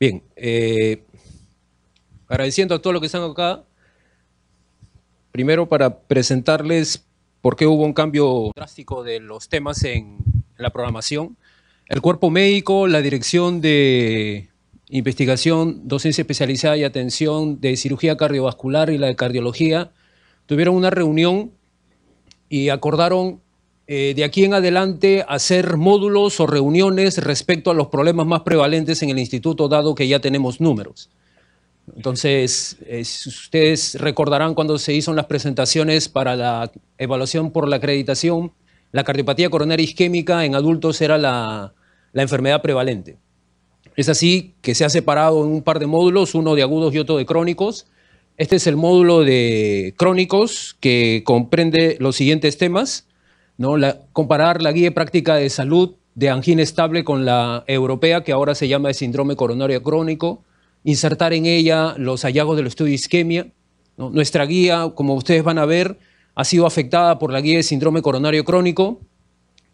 Bien, eh, agradeciendo a todos los que están acá, primero para presentarles por qué hubo un cambio drástico de los temas en la programación. El cuerpo médico, la dirección de investigación, docencia especializada y atención de cirugía cardiovascular y la de cardiología tuvieron una reunión y acordaron eh, de aquí en adelante hacer módulos o reuniones respecto a los problemas más prevalentes en el instituto, dado que ya tenemos números. Entonces, eh, ustedes recordarán cuando se hicieron las presentaciones para la evaluación por la acreditación, la cardiopatía coronaria isquémica en adultos era la, la enfermedad prevalente. Es así que se ha separado en un par de módulos, uno de agudos y otro de crónicos. Este es el módulo de crónicos que comprende los siguientes temas comparar la guía práctica de salud de angina estable con la europea, que ahora se llama de síndrome coronario crónico, insertar en ella los hallazgos del estudio de isquemia. Nuestra guía, como ustedes van a ver, ha sido afectada por la guía de síndrome coronario crónico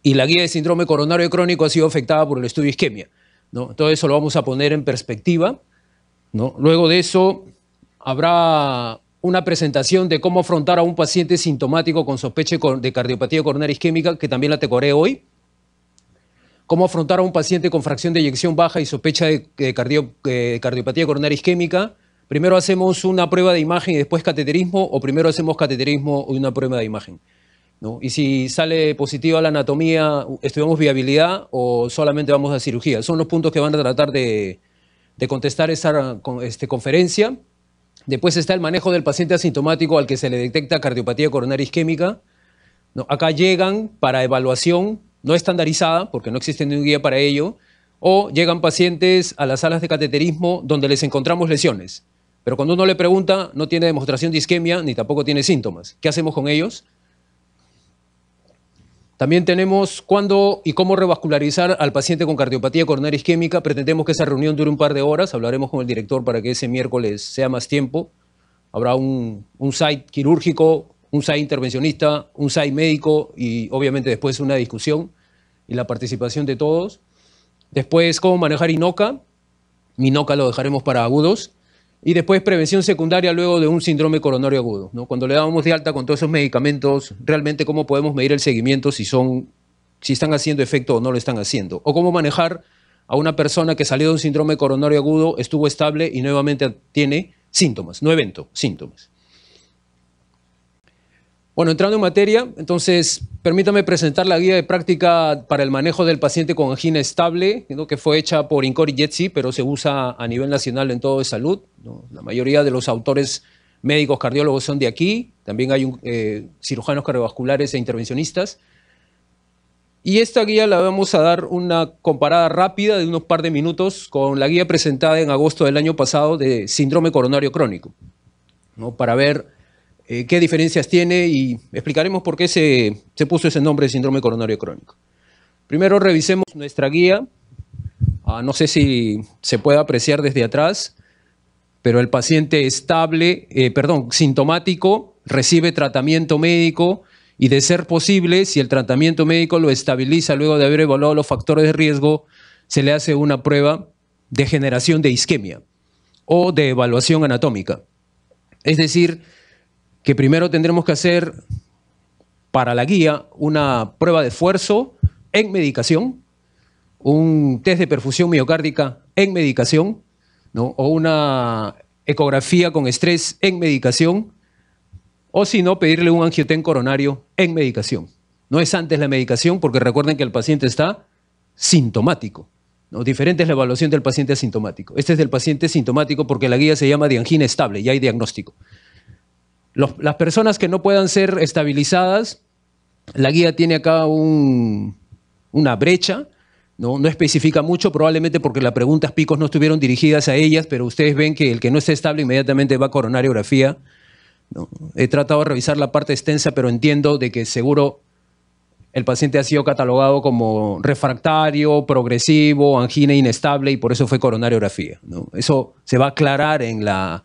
y la guía de síndrome coronario crónico ha sido afectada por el estudio de isquemia. ¿no? Todo eso lo vamos a poner en perspectiva. ¿no? Luego de eso, habrá una presentación de cómo afrontar a un paciente sintomático con sospecha de cardiopatía coronaria isquémica, que también la te hoy. Cómo afrontar a un paciente con fracción de eyección baja y sospecha de, cardiopatía coronaria isquémica. Primero hacemos una prueba de imagen y después cateterismo, o primero hacemos cateterismo y una prueba de imagen. Y si sale positiva la anatomía, estudiamos viabilidad o solamente vamos a cirugía. Son los puntos que van a tratar de, contestar esta este, conferencia. Después está el manejo del paciente asintomático al que se le detecta cardiopatía coronaria isquémica. acá llegan para evaluación no estandarizada, porque no existe ningún guía para ello, o llegan pacientes a las salas de cateterismo donde les encontramos lesiones. Pero cuando uno le pregunta, no tiene demostración de isquemia ni tampoco tiene síntomas. ¿Qué hacemos con ellos? También tenemos cuándo y cómo revascularizar al paciente con cardiopatía coronaria isquémica. Pretendemos que esa reunión dure un par de horas. Hablaremos con el director para que ese miércoles sea más tiempo. Habrá un, un site quirúrgico, un site intervencionista, un site médico y obviamente después una discusión y la participación de todos. Después, cómo manejar INOCA. INOCA lo dejaremos para agudos y después prevención secundaria luego de un síndrome coronario agudo. Cuando le damos de alta con todos esos medicamentos, realmente cómo podemos medir el seguimiento si, son, si están haciendo efecto o no lo están haciendo. O cómo manejar a una persona que salió de un síndrome coronario agudo, estuvo estable y nuevamente tiene síntomas, no evento, síntomas. Bueno, entrando en materia, entonces permítame presentar la guía de práctica para el manejo del paciente con angina estable, que fue hecha por Incor y pero se usa a nivel nacional en todo de salud. La mayoría de los autores médicos cardiólogos son de aquí, también hay eh, cirujanos cardiovasculares e intervencionistas. Y esta guía la vamos a dar una comparada rápida de unos par de minutos con la guía presentada en agosto del año pasado de síndrome coronario crónico, ¿no? para ver eh, qué diferencias tiene y explicaremos por qué se, se puso ese nombre de síndrome coronario crónico. Primero revisemos nuestra guía. Ah, no sé si se puede apreciar desde atrás, pero el paciente estable, eh, perdón, sintomático, recibe tratamiento médico y de ser posible, si el tratamiento médico lo estabiliza luego de haber evaluado los factores de riesgo, se le hace una prueba de generación de isquemia o de evaluación anatómica. Es decir, que primero tendremos que hacer para la guía una prueba de esfuerzo en medicación, un test de perfusión miocárdica en medicación, o una ecografía con estrés en medicación, o si no, pedirle un angiotén coronario en medicación. No es antes la medicación, porque recuerden que el paciente está sintomático. ¿no? Diferente es la evaluación del paciente asintomático. Este es del paciente sintomático porque la guía se llama de angina estable, ya hay diagnóstico las personas que no puedan ser estabilizadas, la guía tiene acá una brecha, ¿no? no especifica mucho, probablemente porque las preguntas picos no estuvieron dirigidas a ellas, pero ustedes ven que el que no esté estable inmediatamente va a coronariografía. He tratado de revisar la parte extensa, pero entiendo de que seguro el paciente ha sido catalogado como refractario, progresivo, angina inestable y por eso fue coronariografía. Eso se va a aclarar en la,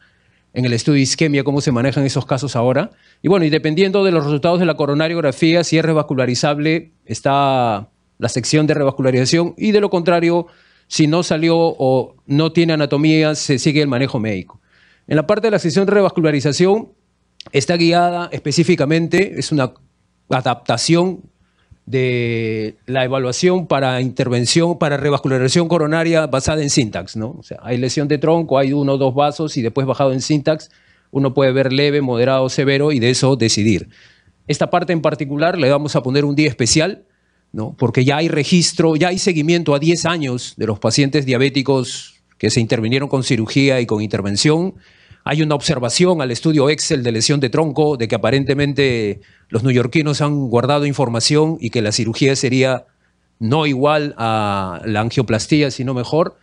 en el estudio de isquemia, cómo se manejan esos casos ahora. Y bueno, y dependiendo de los resultados de la coronariografía, si es revascularizable, está la sección de revascularización y de lo contrario, si no salió o no tiene anatomía, se sigue el manejo médico. En la parte de la sección de revascularización está guiada específicamente, es una adaptación de la evaluación para intervención, para revascularización coronaria basada en sintax, ¿no? O sea, hay lesión de tronco, hay uno o dos vasos y después bajado en sintax, uno puede ver leve, moderado, severo y de eso decidir. Esta parte en particular le vamos a poner un día especial, ¿no? Porque ya hay registro, ya hay seguimiento a 10 años de los pacientes diabéticos que se intervinieron con cirugía y con intervención hay una observación al estudio Excel de lesión de tronco de que aparentemente los neoyorquinos han guardado información y que la cirugía sería no igual a la angioplastía, sino mejor,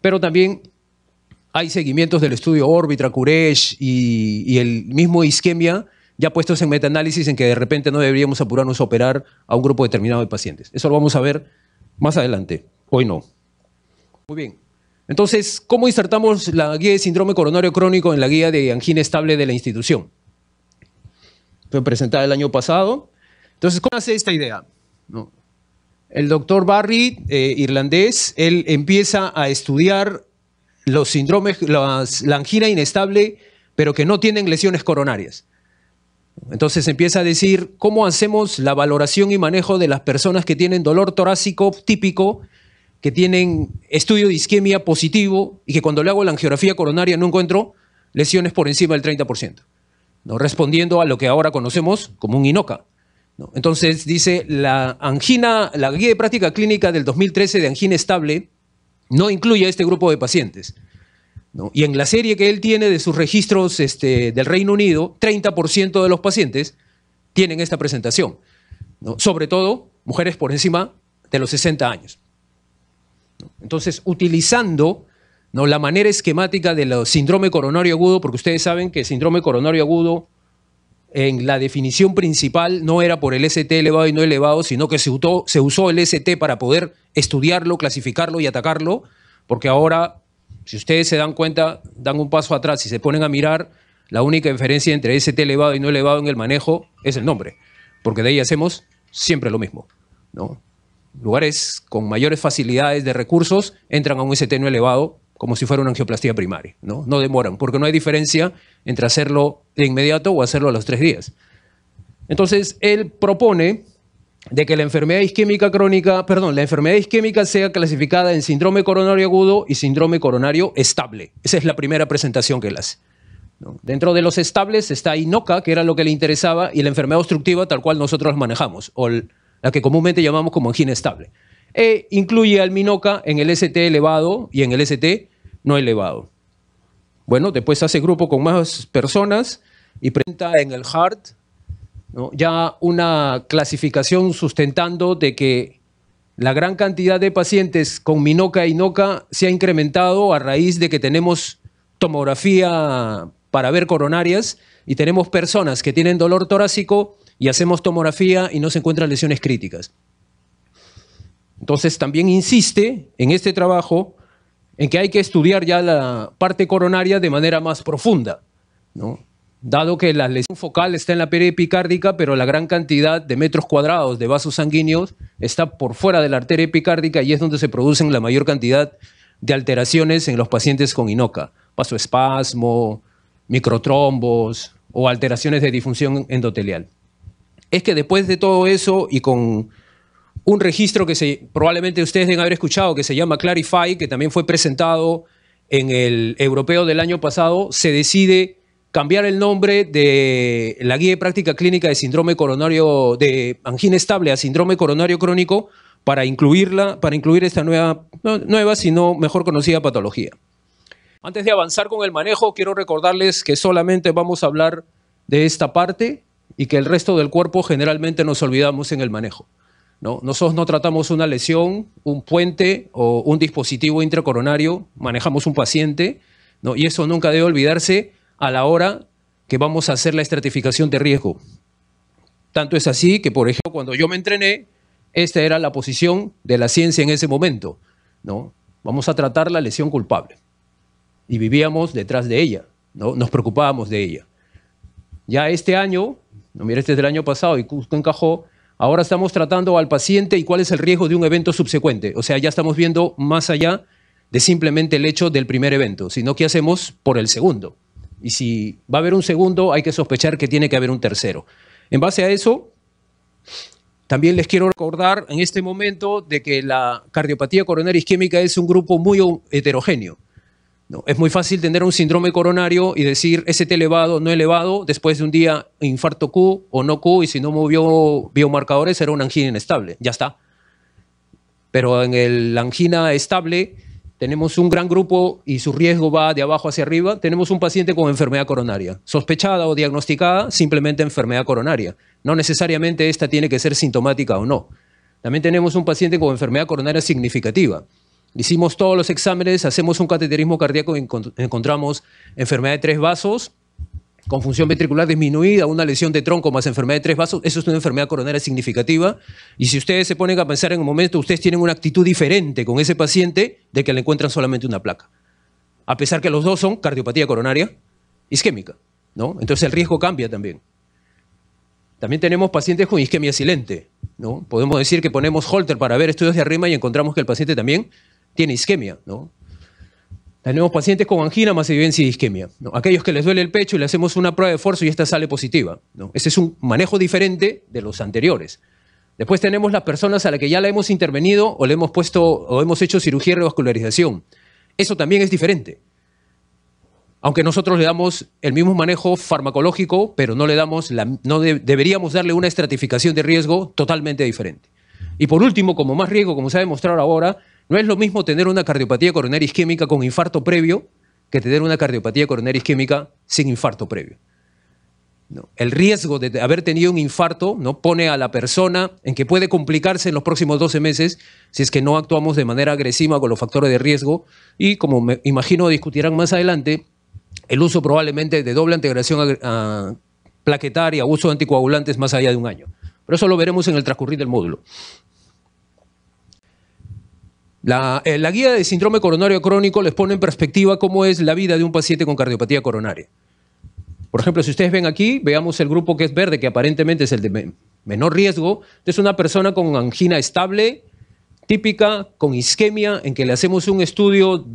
pero también hay seguimientos del estudio Orbitra, Curesh y, el mismo isquemia ya puestos en metaanálisis en que de repente no deberíamos apurarnos a operar a un grupo determinado de pacientes. Eso lo vamos a ver más adelante. Hoy no. Muy bien. Entonces, ¿cómo insertamos la guía de síndrome coronario crónico en la guía de angina estable de la institución? Fue presentada el año pasado. Entonces, ¿cómo hace esta idea? El doctor Barry, eh, irlandés, él empieza a estudiar los síndromes, la angina inestable, pero que no tienen lesiones coronarias. Entonces empieza a decir cómo hacemos la valoración y manejo de las personas que tienen dolor torácico típico que tienen estudio de isquemia positivo y que cuando le hago la angiografía coronaria no encuentro lesiones por encima del 30%, ¿no? respondiendo a lo que ahora conocemos como un INOCA. Entonces dice, la angina, la guía de práctica clínica del 2013 de angina estable no incluye a este grupo de pacientes. Y en la serie que él tiene de sus registros este, del Reino Unido, 30% de los pacientes tienen esta presentación, sobre todo mujeres por encima de los 60 años. Entonces, utilizando la manera esquemática del síndrome coronario agudo, porque ustedes saben que el síndrome coronario agudo en la definición principal no era por el ST elevado y no elevado, sino que se, se usó el ST para poder estudiarlo, clasificarlo y atacarlo, porque ahora, si ustedes se dan cuenta, dan un paso atrás y se ponen a mirar, la única diferencia entre ST elevado y no elevado en el manejo es el nombre, porque de ahí hacemos siempre lo mismo. ¿no? lugares con mayores facilidades de recursos entran a un STN elevado como si fuera una angioplastía primaria. ¿no? no demoran, porque no hay diferencia entre hacerlo de inmediato o hacerlo a los tres días. Entonces, él propone de que la enfermedad isquémica crónica, perdón, la enfermedad isquémica sea clasificada en síndrome coronario agudo y síndrome coronario estable. Esa es la primera presentación que él hace. Dentro de los estables está INOCA, que era lo que le interesaba, y la enfermedad obstructiva tal cual nosotros manejamos, o el la que comúnmente llamamos como angina estable. E incluye al minoca en el ST elevado y en el ST no elevado. Bueno, después hace grupo con más personas y presenta en el HART ya una clasificación sustentando de que la gran cantidad de pacientes con minoca y e noca se ha incrementado a raíz de que tenemos tomografía para ver coronarias y tenemos personas que tienen dolor torácico y hacemos tomografía y no se encuentran lesiones críticas. Entonces también insiste en este trabajo en que hay que estudiar ya la parte coronaria de manera más profunda, dado que la lesión focal está en la pared epicárdica, pero la gran cantidad de metros cuadrados de vasos sanguíneos está por fuera de la arteria epicárdica y es donde se producen la mayor cantidad de alteraciones en los pacientes con INOCA, vasoespasmo, microtrombos o alteraciones de disfunción endotelial es que después de todo eso y con un registro que probablemente ustedes deben haber escuchado, que se llama Clarify, que también fue presentado en el europeo del año pasado, se decide cambiar el nombre de la guía de práctica clínica de síndrome coronario, de angina estable a síndrome coronario crónico, para incluirla, para incluir esta nueva, no nueva, sino mejor conocida patología. Antes de avanzar con el manejo, quiero recordarles que solamente vamos a hablar de esta parte y que el resto del cuerpo generalmente nos olvidamos en el manejo. ¿no? Nosotros no tratamos una lesión, un puente o un dispositivo intracoronario, manejamos un paciente, ¿no? y eso nunca debe olvidarse a la hora que vamos a hacer la estratificación de riesgo. Tanto es así que, por ejemplo, cuando yo me entrené, esta era la posición de la ciencia en ese momento. ¿no? Vamos a tratar la lesión culpable. Y vivíamos detrás de ella, ¿no? nos preocupábamos de ella. Ya este año no mira, este es del año pasado y justo encajó. Ahora estamos tratando al paciente y cuál es el riesgo de un evento subsecuente. O sea, ya estamos viendo más allá de simplemente el hecho del primer evento, sino qué hacemos por el segundo. Y si va a haber un segundo, hay que sospechar que tiene que haber un tercero. En base a eso, también les quiero recordar en este momento de que la cardiopatía coronaria isquémica es un grupo muy heterogéneo. No, es muy fácil tener un síndrome coronario y decir ST elevado, no elevado, después de un día infarto Q o no Q, y si no movió biomarcadores era una angina inestable, ya está. Pero en la angina estable tenemos un gran grupo y su riesgo va de abajo hacia arriba. Tenemos un paciente con enfermedad coronaria, sospechada o diagnosticada, simplemente enfermedad coronaria. No necesariamente esta tiene que ser sintomática o no. También tenemos un paciente con enfermedad coronaria significativa Hicimos todos los exámenes, hacemos un cateterismo cardíaco y encontramos enfermedad de tres vasos, con función ventricular disminuida, una lesión de tronco más enfermedad de tres vasos, eso es una enfermedad coronaria significativa. Y si ustedes se ponen a pensar en un momento, ustedes tienen una actitud diferente con ese paciente de que le encuentran solamente una placa. A pesar que los dos son cardiopatía coronaria isquémica, ¿no? Entonces el riesgo cambia también. También tenemos pacientes con isquemia silente, ¿no? Podemos decir que ponemos holter para ver estudios de arrima y encontramos que el paciente también tiene isquemia, ¿no? Tenemos pacientes con angina, más evidencia de isquemia. Aquellos que les duele el pecho y le hacemos una prueba de esfuerzo y esta sale positiva. Ese es un manejo diferente de los anteriores. Después tenemos las personas a las que ya la hemos intervenido o le hemos puesto o hemos hecho cirugía de vascularización. Eso también es diferente. Aunque nosotros le damos el mismo manejo farmacológico, pero no le damos la, no deberíamos darle una estratificación de riesgo totalmente diferente. Y por último, como más riesgo, como se ha demostrado ahora, no es lo mismo tener una cardiopatía coronaria isquémica con infarto previo que tener una cardiopatía coronaria isquémica sin infarto previo. El riesgo de haber tenido un infarto ¿no? pone a la persona en que puede complicarse en los próximos 12 meses si es que no actuamos de manera agresiva con los factores de riesgo y como me imagino discutirán más adelante, el uso probablemente de doble integración eh, plaquetaria, uso de anticoagulantes más allá de un año. Pero eso lo veremos en el transcurrir del módulo. Eh, la, guía de síndrome coronario crónico les pone en perspectiva cómo es la vida de un paciente con cardiopatía coronaria. Por ejemplo, si ustedes ven aquí, veamos el grupo que es verde, que aparentemente es el de menor riesgo. Es una persona con angina estable, típica, con isquemia, en que le hacemos un estudio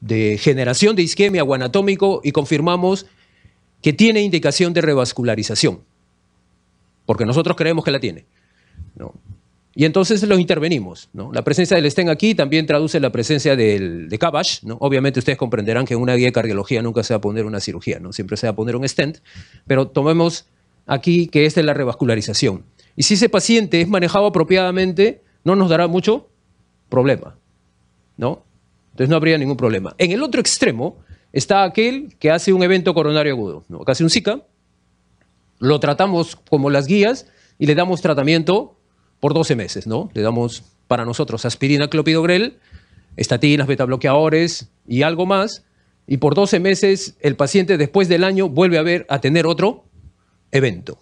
de generación de isquemia o anatómico y confirmamos que tiene indicación de revascularización. Porque nosotros creemos que la tiene. No. Y entonces los intervenimos. La presencia del stent aquí también traduce la presencia del, de Kavash. ¿no? Obviamente ustedes comprenderán que en una guía de cardiología nunca se va a poner una cirugía, ¿no? siempre se va a poner un stent. Pero tomemos aquí que esta es la revascularización. Y si ese paciente es manejado apropiadamente, no nos dará mucho problema. ¿no? Entonces no habría ningún problema. En el otro extremo está aquel que hace un evento coronario agudo, Casi un Zika, lo tratamos como las guías y le damos tratamiento por 12 meses, ¿no? Le damos para nosotros aspirina, clopidogrel, estatinas, betabloqueadores y algo más. Y por 12 meses el paciente después del año vuelve a, a tener otro evento.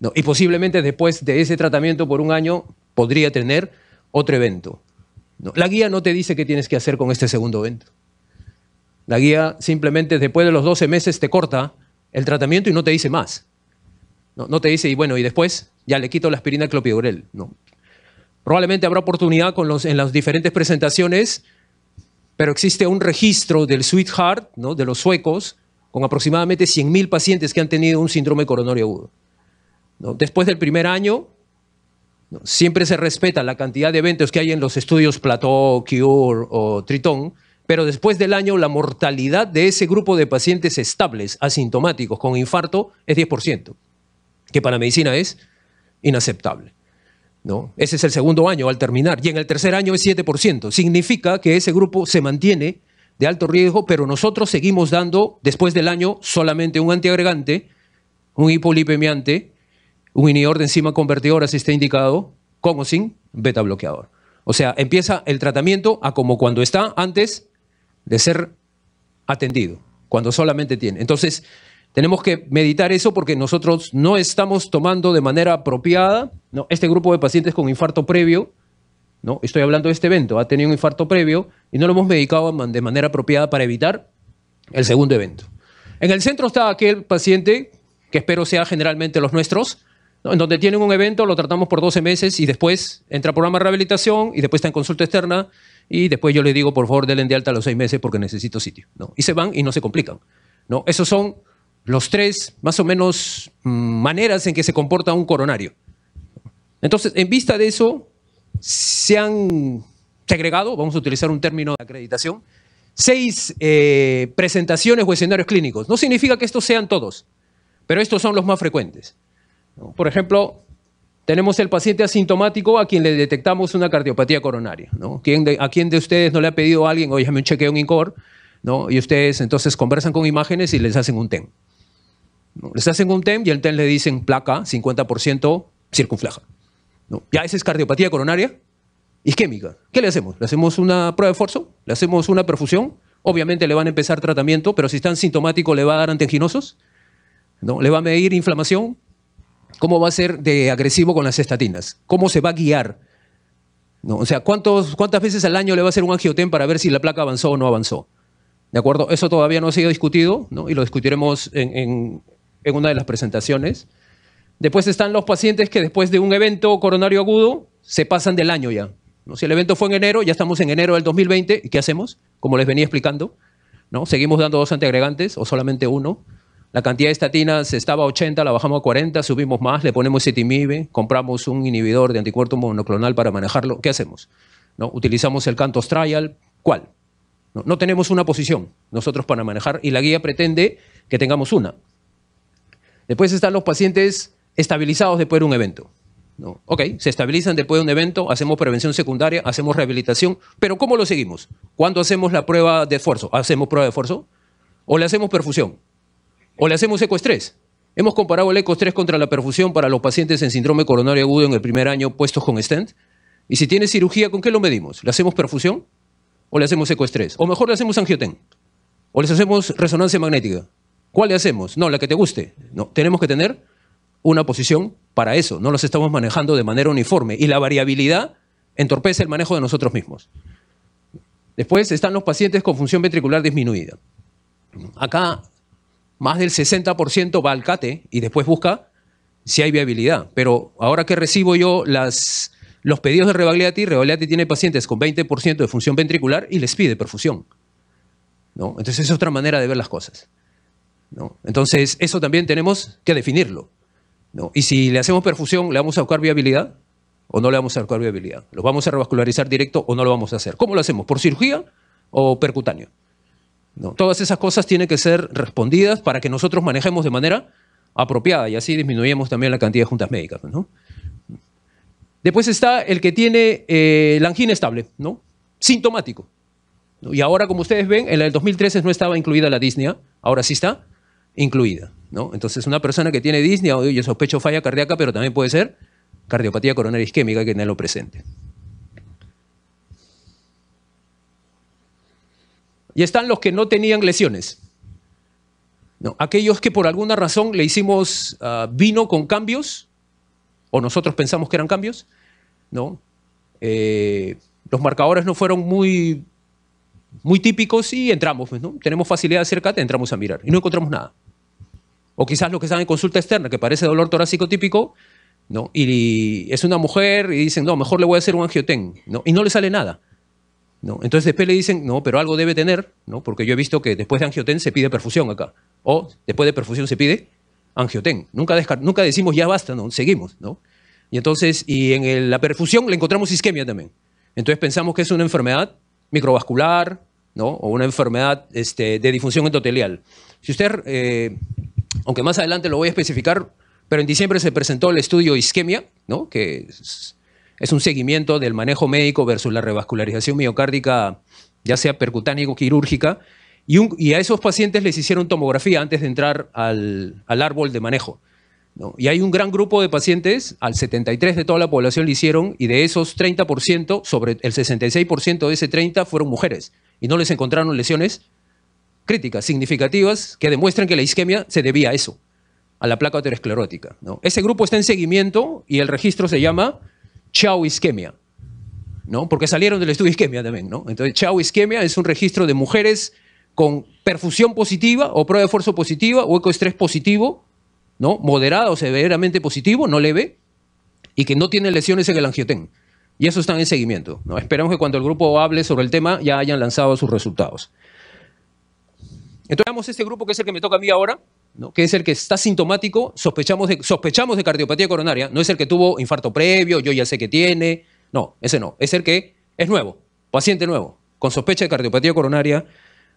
¿no? Y posiblemente después de ese tratamiento por un año podría tener otro evento. La guía no te dice qué tienes que hacer con este segundo evento. La guía simplemente después de los 12 meses te corta el tratamiento y no te dice más. No, te dice, y bueno, y después ya le quito la aspirina clopidogrel. No. Probablemente habrá oportunidad en las diferentes presentaciones, pero existe un registro del Sweetheart, de los suecos, con aproximadamente 100.000 pacientes que han tenido un síndrome coronario agudo. Después del primer año, siempre se respeta la cantidad de eventos que hay en los estudios Plateau, Cure o Tritón, pero después del año la mortalidad de ese grupo de pacientes estables, asintomáticos, con infarto, es 10% que para medicina es inaceptable. ¿no? Ese es el segundo año al terminar. Y en el tercer año es 7%. Significa que ese grupo se mantiene de alto riesgo, pero nosotros seguimos dando, después del año, solamente un antiagregante, un hipolipemiante, un inhibidor de enzima convertidora, si está indicado, como sin beta bloqueador. O sea, empieza el tratamiento a como cuando está antes de ser atendido, cuando solamente tiene. Entonces, tenemos que meditar eso porque nosotros no estamos tomando de manera apropiada este grupo de pacientes con infarto previo. ¿no? Estoy hablando de este evento, ha tenido un infarto previo y no lo hemos medicado de manera apropiada para evitar el segundo evento. En el centro está aquel paciente, que espero sea generalmente los nuestros, en donde tienen un evento, lo tratamos por 12 meses y después entra a programa de rehabilitación y después está en consulta externa y después yo le digo, por favor, denle de alta a los seis meses porque necesito sitio. ¿no? Y se van y no se complican. ¿no? Esos son los tres, más o menos, mm, maneras en que se comporta un coronario. Entonces, en vista de eso, se han segregado, vamos a utilizar un término de acreditación, seis eh, presentaciones o escenarios clínicos. No significa que estos sean todos, pero estos son los más frecuentes. Por ejemplo, tenemos el paciente asintomático a quien le detectamos una cardiopatía coronaria. ¿no? ¿A quién de ustedes no le ha pedido a alguien, oye, me un chequeo en INCOR? Y ustedes entonces conversan con imágenes y les hacen un TEM. Les hacen un TEM y al TEM le dicen placa 50% circunfleja. Ya esa es cardiopatía coronaria isquémica. ¿Qué le hacemos? ¿Le hacemos una prueba de esfuerzo? ¿Le hacemos una perfusión? Obviamente le van a empezar tratamiento, pero si están sintomático le va a dar antenginosos. ¿no? le va a medir inflamación. ¿Cómo va a ser de agresivo con las estatinas? ¿Cómo se va a guiar? ¿No? O sea, ¿cuántos, ¿cuántas veces al año le va a hacer un angiotem para ver si la placa avanzó o no avanzó? ¿De acuerdo? Eso todavía no ha sido discutido ¿no? y lo discutiremos en, en una de las presentaciones. Después están los pacientes que después de un evento coronario agudo se pasan del año ya. ¿no? Si el evento fue en enero, ya estamos en enero del 2020, ¿y qué hacemos? Como les venía explicando, ¿no? Seguimos dando dos antiagregantes o solamente uno. La cantidad de estatinas estaba a 80, la bajamos a 40, subimos más, le ponemos cetimibe, compramos un inhibidor de anticuerpo monoclonal para manejarlo. ¿Qué hacemos? ¿No? Utilizamos el Cantos Trial. ¿Cuál? no tenemos una posición nosotros para manejar y la guía pretende que tengamos una. Después están los pacientes estabilizados después de un evento. ¿no? Ok, se estabilizan después de un evento, hacemos prevención secundaria, hacemos rehabilitación, pero ¿cómo lo seguimos? ¿Cuándo hacemos la prueba de esfuerzo? ¿Hacemos prueba de esfuerzo? ¿O le hacemos perfusión? ¿O le hacemos ecoestrés? Hemos comparado el ecoestrés contra la perfusión para los pacientes en síndrome coronario agudo en el primer año puestos con stent. Y si tiene cirugía, ¿con qué lo medimos? ¿Le hacemos perfusión o le hacemos ecoestrés? O mejor le hacemos angioten. O les hacemos resonancia magnética. ¿Cuál le hacemos? No, la que te guste. No, tenemos que tener una posición para eso. No los estamos manejando de manera uniforme. Y la variabilidad entorpece el manejo de nosotros mismos. Después están los pacientes con función ventricular disminuida. Acá más del 60% va al CATE y después busca si hay viabilidad. Pero ahora que recibo yo los pedidos de Revagliati, Revagliati tiene pacientes con 20% de función ventricular y les pide perfusión. ¿no? Entonces es otra manera de ver las cosas. ¿no? Entonces, eso también tenemos que definirlo. Y si le hacemos perfusión, ¿le vamos a buscar viabilidad o no le vamos a buscar viabilidad? ¿Lo vamos a revascularizar directo o no lo vamos a hacer? ¿Cómo lo hacemos? ¿Por cirugía o percutáneo? Todas esas cosas tienen que ser respondidas para que nosotros manejemos de manera apropiada y así disminuyamos también la cantidad de juntas médicas. Después está el que tiene eh, la angina estable, ¿no? sintomático. Y ahora, como ustedes ven, en el 2013 no estaba incluida la disnea, ahora sí está incluida. ¿no? Entonces, una persona que tiene disnea, yo sospecho falla cardíaca, pero también puede ser cardiopatía coronaria isquémica, que que lo presente. Y están los que no tenían lesiones. No, aquellos que por alguna razón le hicimos ah, vino con cambios, o nosotros pensamos que eran cambios, ¿no? Eh, los marcadores no fueron muy, muy típicos y entramos, pues, ¿no? Tenemos facilidad de entramos a mirar y no encontramos nada. O quizás los que están en consulta externa, que parece dolor torácico típico, ¿no? Y es una mujer y dicen, no, mejor le voy a hacer un angiotén, ¿no? Y no le sale nada. ¿no? Entonces después le dicen, no, pero algo debe tener, ¿no? Porque yo he visto que después de angiotén se pide perfusión acá. O después de perfusión se pide angiotén. Nunca, nunca decimos ya basta, ¿no? Seguimos, ¿no? Y entonces, y en la perfusión le encontramos isquemia también. Entonces pensamos que es una enfermedad microvascular, ¿no? O una enfermedad este, de difusión endotelial. Si usted eh, aunque más adelante lo voy a especificar, pero en diciembre se presentó el estudio Isquemia, ¿no? que es, un seguimiento del manejo médico versus la revascularización miocárdica, ya sea percutánea o quirúrgica, y, a esos pacientes les hicieron tomografía antes de entrar al, árbol de manejo. Y hay un gran grupo de pacientes, al 73% de toda la población le hicieron, y de esos 30%, sobre el 66% de ese 30% fueron mujeres, y no les encontraron lesiones críticas significativas que demuestran que la isquemia se debía a eso, a la placa aterosclerótica. ¿no? Ese grupo está en seguimiento y el registro se llama Chao Isquemia, ¿no? porque salieron del estudio isquemia también. ¿no? Entonces, Chau Isquemia es un registro de mujeres con perfusión positiva o prueba de esfuerzo positiva, o ecoestrés positivo, ¿no? moderada o severamente positivo, no leve, y que no tienen lesiones en el angiotén. Y eso están en seguimiento. ¿no? Esperamos que cuando el grupo hable sobre el tema ya hayan lanzado sus resultados. Entonces veamos este grupo que es el que me toca a mí ahora, ¿no? que es el que está sintomático, sospechamos de, sospechamos de cardiopatía coronaria, no es el que tuvo infarto previo, yo ya sé que tiene, no, ese no, es el que es nuevo, paciente nuevo, con sospecha de cardiopatía coronaria,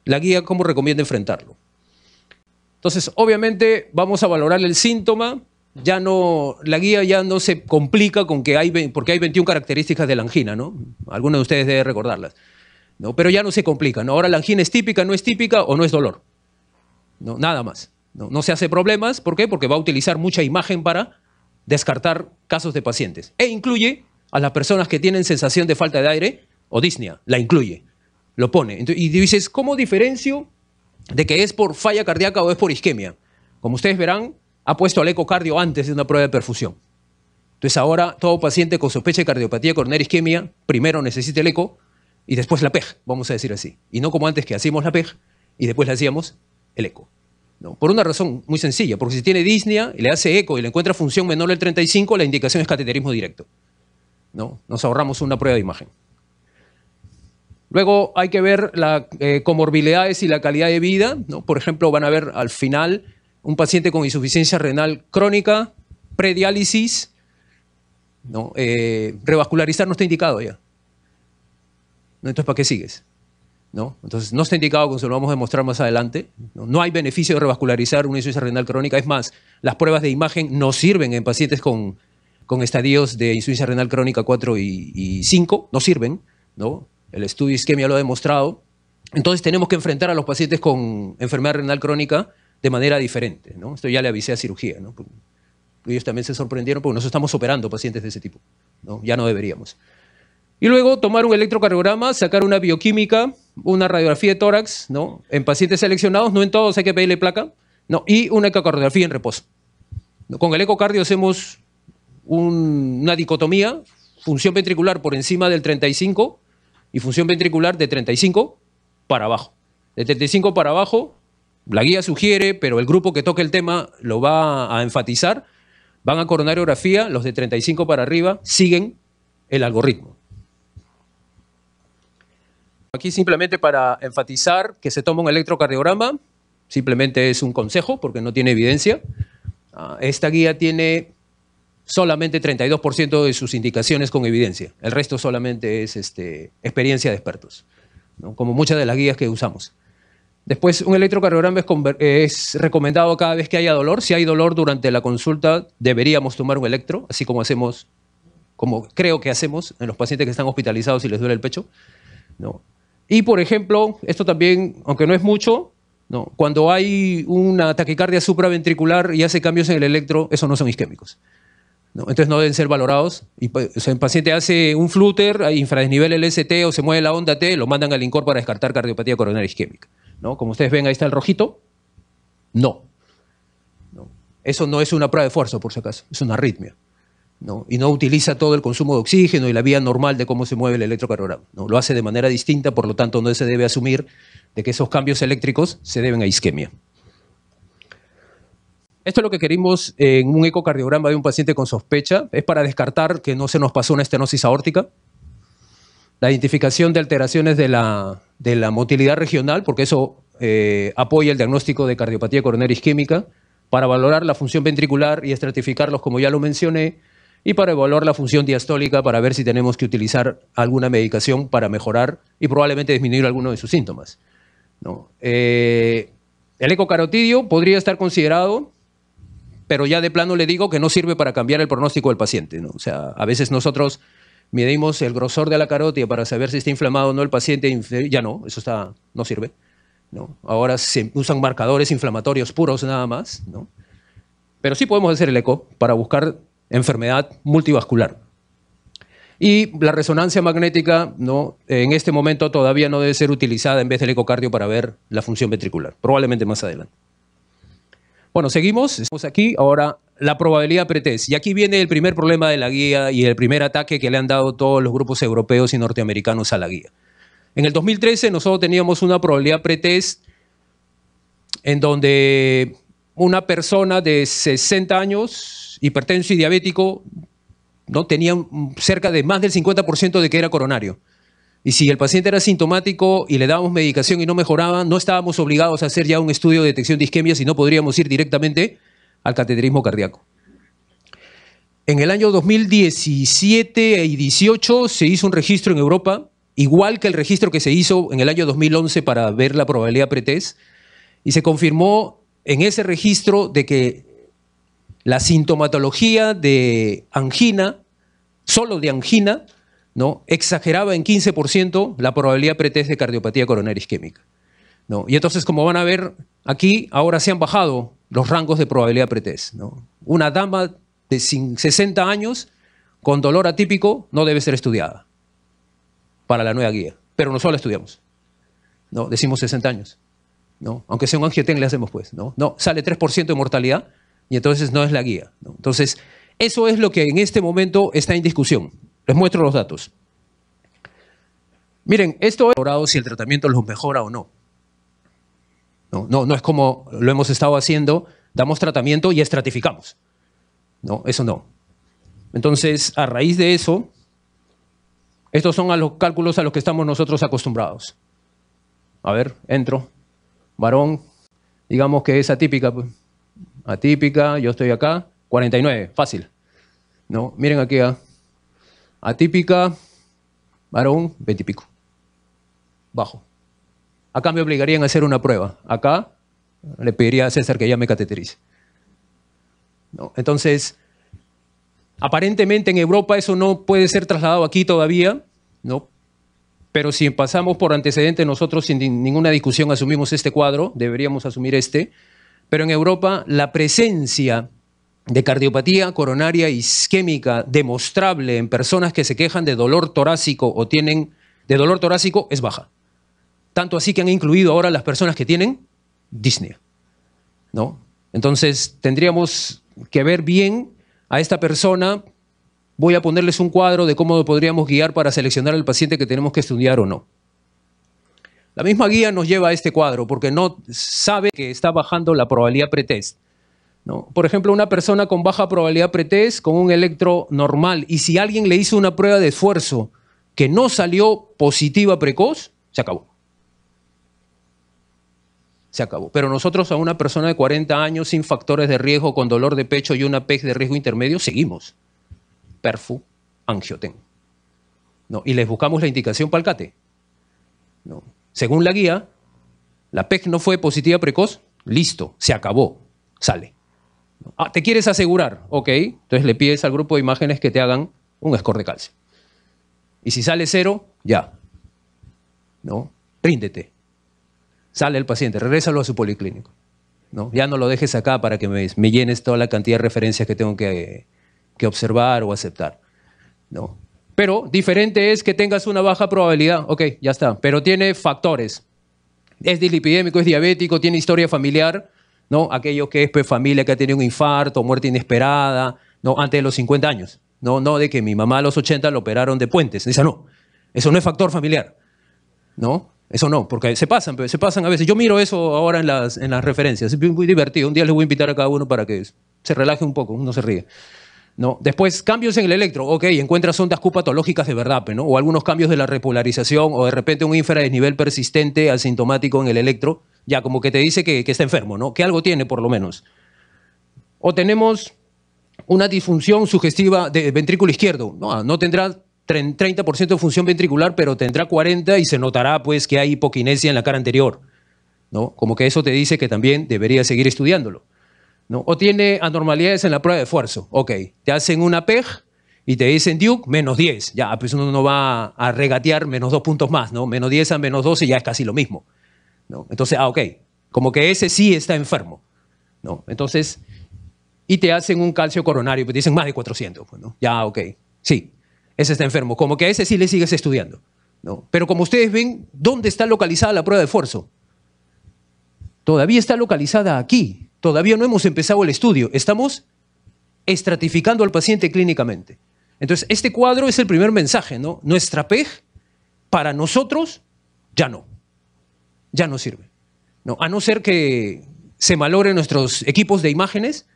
la guía cómo recomienda enfrentarlo. Entonces, obviamente vamos a valorar el síntoma, ya no, la guía ya no se complica con que hay, porque hay 21 características de la angina, ¿no? Algunos de ustedes debe recordarlas. ¿no? Pero ya no se complica, ¿no? Ahora la angina es típica, no es típica o no es dolor. ¿no? Nada más. ¿no? se hace problemas, ¿por qué? Porque va a utilizar mucha imagen para descartar casos de pacientes. E incluye a las personas que tienen sensación de falta de aire o disnea, la incluye, lo pone. y dices, ¿cómo diferencio de que es por falla cardíaca o es por isquemia? Como ustedes verán, ha puesto al ecocardio antes de una prueba de perfusión. Entonces ahora todo paciente con sospecha de cardiopatía coronaria isquemia, primero necesita el eco, y después la PEG, vamos a decir así. Y no como antes que hacíamos la PEG y después le hacíamos el eco. ¿no? Por una razón muy sencilla, porque si tiene disnea y le hace eco y le encuentra función menor del 35, la indicación es cateterismo directo. ¿no? Nos ahorramos una prueba de imagen. Luego hay que ver las eh, comorbilidades y la calidad de vida. ¿no? Por ejemplo, van a ver al final un paciente con insuficiencia renal crónica, prediálisis, ¿no? Eh, revascularizar no está indicado ya entonces ¿para qué sigues? ¿No? Entonces, no está indicado, como se lo vamos a demostrar más adelante. ¿no? hay beneficio de revascularizar una insuficiencia renal crónica. Es más, las pruebas de imagen no sirven en pacientes con, estadios de insuficiencia renal crónica 4 y, 5. No sirven. El estudio isquemia lo ha demostrado. Entonces, tenemos que enfrentar a los pacientes con enfermedad renal crónica de manera diferente. ¿no? Esto ya le avisé a cirugía. Ellos también se sorprendieron porque nosotros estamos operando pacientes de ese tipo. ¿no? Ya no deberíamos. Y luego tomar un electrocardiograma, sacar una bioquímica, una radiografía de tórax, ¿no? En pacientes seleccionados, no en todos hay que pedirle placa, ¿no? Y una ecocardiografía en reposo. Con el ecocardio hacemos una dicotomía, función ventricular por encima del 35 y función ventricular de 35 para abajo. De 35 para abajo, la guía sugiere, pero el grupo que toque el tema lo va a enfatizar, van a coronariografía, los de 35 para arriba siguen el algoritmo. Aquí simplemente para enfatizar que se toma un electrocardiograma, simplemente es un consejo porque no tiene evidencia. Ah, esta guía tiene solamente 32% de sus indicaciones con evidencia, el resto solamente es este, experiencia de expertos, como muchas de las guías que usamos. Después, un electrocardiograma es, es, recomendado cada vez que haya dolor. Si hay dolor durante la consulta, deberíamos tomar un electro, así como hacemos, como creo que hacemos en los pacientes que están hospitalizados y les duele el pecho. ¿no? Y por ejemplo, esto también, aunque no es mucho, cuando hay una taquicardia supraventricular y hace cambios en el electro, eso no son isquémicos. entonces no deben ser valorados. Y, pues, el paciente hace un flúter, hay infradesnivel ST o se mueve la onda T, lo mandan al INCOR para descartar cardiopatía coronaria isquémica. ¿no? Como ustedes ven, ahí está el rojito. No. no. Eso no es una prueba de esfuerzo, por si acaso. Es una arritmia y no utiliza todo el consumo de oxígeno y la vía normal de cómo se mueve el electrocardiograma. Lo hace de manera distinta, por lo tanto no se debe asumir de que esos cambios eléctricos se deben a isquemia. Esto es lo que queremos en un ecocardiograma de un paciente con sospecha, es para descartar que no se nos pasó una estenosis aórtica, la identificación de alteraciones de la, de la motilidad regional, porque eso eh, apoya el diagnóstico de cardiopatía coronaria isquémica, para valorar la función ventricular y estratificarlos, como ya lo mencioné, y para evaluar la función diastólica para ver si tenemos que utilizar alguna medicación para mejorar y probablemente disminuir alguno de sus síntomas. ¿no? Eh, el ecocarotidio podría estar considerado, pero ya de plano le digo que no sirve para cambiar el pronóstico del paciente. ¿no? O sea, a veces nosotros medimos el grosor de la carótida para saber si está inflamado o no el paciente, ya no, eso está, no sirve. ¿no? Ahora se usan marcadores inflamatorios puros nada más, ¿no? Pero sí podemos hacer el eco para buscar enfermedad multivascular. Y la resonancia magnética ¿no? en este momento todavía no debe ser utilizada en vez del ecocardio para ver la función ventricular, probablemente más adelante. Bueno, seguimos, estamos aquí, ahora la probabilidad pretest. Y aquí viene el primer problema de la guía y el primer ataque que le han dado todos los grupos europeos y norteamericanos a la guía. En el 2013 nosotros teníamos una probabilidad pretest en donde una persona de 60 años, hipertenso y diabético, ¿no? tenía cerca de más del 50% de que era coronario. Y si el paciente era sintomático y le dábamos medicación y no mejoraba, no estábamos obligados a hacer ya un estudio de detección de isquemia, y no podríamos ir directamente al cateterismo cardíaco. En el año 2017 y 18 se hizo un registro en Europa, igual que el registro que se hizo en el año 2011 para ver la probabilidad pretest, y se confirmó en ese registro de que la sintomatología de angina, solo de angina, exageraba en 15% la probabilidad pretest de cardiopatía coronaria isquémica. Y entonces, como van a ver aquí, ahora se han bajado los rangos de probabilidad pretest. ¿no? Una dama de 60 años con dolor atípico no debe ser estudiada para la nueva guía, pero nosotros la estudiamos. ¿no? Decimos 60 años. ¿no? Aunque sea un angioten le hacemos pues, ¿no? No, sale 3% de mortalidad y entonces no es la guía. Entonces, eso es lo que en este momento está en discusión. Les muestro los datos. Miren, esto es si el tratamiento los mejora o no. No, no, no es como lo hemos estado haciendo, damos tratamiento y estratificamos. No, eso no. Entonces, a raíz de eso, estos son a los cálculos a los que estamos nosotros acostumbrados. A ver, entro varón, digamos que es atípica, pues. atípica, yo estoy acá, 49, fácil. No, miren aquí, ¿ah? atípica, varón, 20 y pico, bajo. Acá me obligarían a hacer una prueba. Acá le pediría a César que ya me cateterice. ¿No? Entonces, aparentemente en Europa eso no puede ser trasladado aquí todavía, ¿no? pero si pasamos por antecedente nosotros sin ninguna discusión asumimos este cuadro, deberíamos asumir este, pero en Europa la presencia de cardiopatía coronaria isquémica demostrable en personas que se quejan de dolor torácico o tienen de dolor torácico es baja. Tanto así que han incluido ahora las personas que tienen disnea. ¿no? Entonces, tendríamos que ver bien a esta persona voy a ponerles un cuadro de cómo podríamos guiar para seleccionar al paciente que tenemos que estudiar o no. La misma guía nos lleva a este cuadro porque no sabe que está bajando la probabilidad pretest. Por ejemplo, una persona con baja probabilidad pretest con un electro normal y si alguien le hizo una prueba de esfuerzo que no salió positiva precoz, se acabó. Se acabó. Pero nosotros a una persona de 40 años sin factores de riesgo, con dolor de pecho y una PEC de riesgo intermedio, seguimos perfu angioten. ¿No? Y les buscamos la indicación para el CATE. ¿No? Según la guía, la PEC no fue positiva precoz, listo, se acabó, sale. Ah, ¿te quieres asegurar? Ok, entonces le pides al grupo de imágenes que te hagan un score de calcio. Y si sale cero, ya. ¿No? Ríndete. Sale el paciente, regrésalo a su policlínico. ¿No? Ya no lo dejes acá para que me, me, llenes toda la cantidad de referencias que tengo que, que observar o aceptar. ¿no? Pero diferente es que tengas una baja probabilidad, ok, ya está, pero tiene factores. Es dislipidémico, es diabético, tiene historia familiar, ¿no? Aquellos que es pues, familia que ha tenido un infarto, muerte inesperada, ¿no? Antes de los 50 años, ¿no? No de que mi mamá a los 80 lo operaron de puentes, dice, no, eso no es factor familiar, ¿no? Eso no, porque se pasan, pues, se pasan a veces. Yo miro eso ahora en las, en las referencias, es muy divertido. Un día les voy a invitar a cada uno para que se relaje un poco, uno se ríe. ¿no? Después, cambios en el electro, ok, encuentras ondas cupatológicas de verdad, ¿no? O algunos cambios de la repolarización, o de repente un nivel persistente asintomático en el electro, ya como que te dice que, está enfermo, ¿no? Que algo tiene, por lo menos. O tenemos una disfunción sugestiva de ventrículo izquierdo, ¿no? Ah, no tendrá 30% de función ventricular, pero tendrá 40 y se notará, pues, que hay hipoquinesia en la cara anterior, ¿no? Como que eso te dice que también debería seguir estudiándolo. O tiene anormalidades en la prueba de esfuerzo. Ok, te hacen una PEG y te dicen Duke menos 10. Ya, pues uno no va a regatear menos dos puntos más, ¿no? Menos 10 a menos 12 ya es casi lo mismo. ¿no? Entonces, ah, ok, como que ese sí está enfermo. ¿no? Entonces, y te hacen un calcio coronario, te pues dicen más de 400. Pues, ya, ok, sí, ese está enfermo. Como que ese sí le sigues estudiando. ¿no? Pero como ustedes ven, ¿dónde está localizada la prueba de esfuerzo? Todavía está localizada aquí. Todavía no hemos empezado el estudio, estamos estratificando al paciente clínicamente. Entonces, este cuadro es el primer mensaje, ¿no? Nuestra PEG para nosotros ya no. Ya no sirve. No, a no ser que se valoren nuestros equipos de imágenes,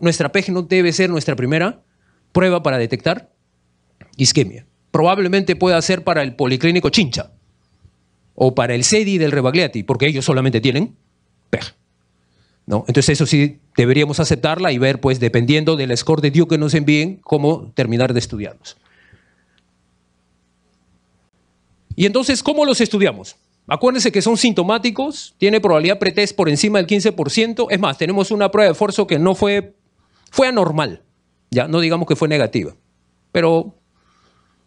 nuestra PEG no debe ser nuestra primera prueba para detectar isquemia. Probablemente pueda ser para el policlínico Chincha o para el CEDI del Rebagliati, porque ellos solamente tienen PEG. Entonces eso sí deberíamos aceptarla y ver, pues dependiendo del score de Dios que nos envíen, cómo terminar de estudiarlos. Y entonces, ¿cómo los estudiamos? Acuérdense que son sintomáticos, tiene probabilidad pretest por encima del 15%. Es más, tenemos una prueba de esfuerzo que no fue, fue anormal, ya no digamos que fue negativa, pero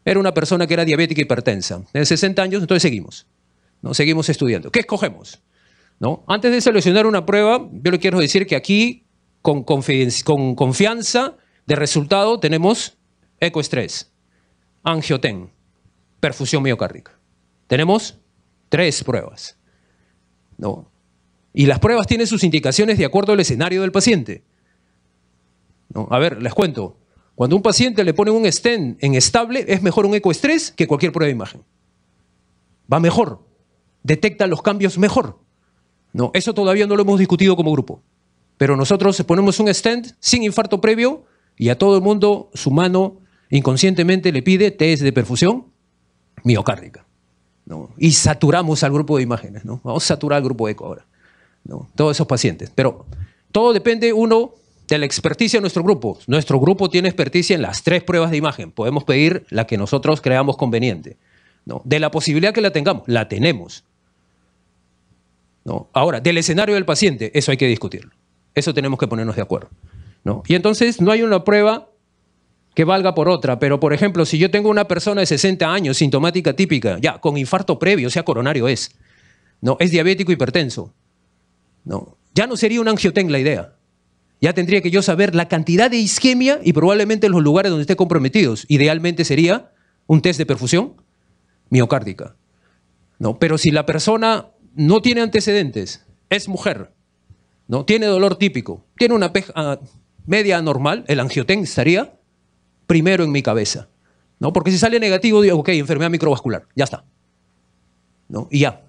era una persona que era diabética y hipertensa, de 60 años, entonces seguimos, ¿no? seguimos estudiando. ¿Qué escogemos? Antes de seleccionar una prueba, yo le quiero decir que aquí, con, confianza de resultado, tenemos ecoestrés, angioten, perfusión miocárdica. Tenemos tres pruebas. ¿no? Y las pruebas tienen sus indicaciones de acuerdo al escenario del paciente. A ver, les cuento. Cuando un paciente le pone un estén en estable, es mejor un ecoestrés que cualquier prueba de imagen. Va mejor, detecta los cambios mejor. No, eso todavía no lo hemos discutido como grupo. Pero nosotros ponemos un stand sin infarto previo y a todo el mundo su mano inconscientemente le pide test de perfusión miocárdica. Y saturamos al grupo de imágenes. ¿no? Vamos a saturar al grupo de eco ahora. Todos esos pacientes. Pero todo depende, uno, de la experticia de nuestro grupo. Nuestro grupo tiene experticia en las tres pruebas de imagen. Podemos pedir la que nosotros creamos conveniente. De la posibilidad que la tengamos, la tenemos. ¿no? Ahora, del escenario del paciente, eso hay que discutirlo. Eso tenemos que ponernos de acuerdo. ¿no? Y entonces no hay una prueba que valga por otra, pero por ejemplo, si yo tengo una persona de 60 años, sintomática típica, ya, con infarto previo, o sea, coronario es, ¿no? es diabético hipertenso, ¿no? ya no sería un angioten la idea. Ya tendría que yo saber la cantidad de isquemia y probablemente los lugares donde esté comprometidos. Idealmente sería un test de perfusión miocárdica. ¿no? Pero si la persona no tiene antecedentes, es mujer, ¿no? tiene dolor típico, tiene una ah, media normal, el angiotén estaría primero en mi cabeza. ¿no? Porque si sale negativo, digo, ok, enfermedad microvascular, ya está. ¿no? Y ya.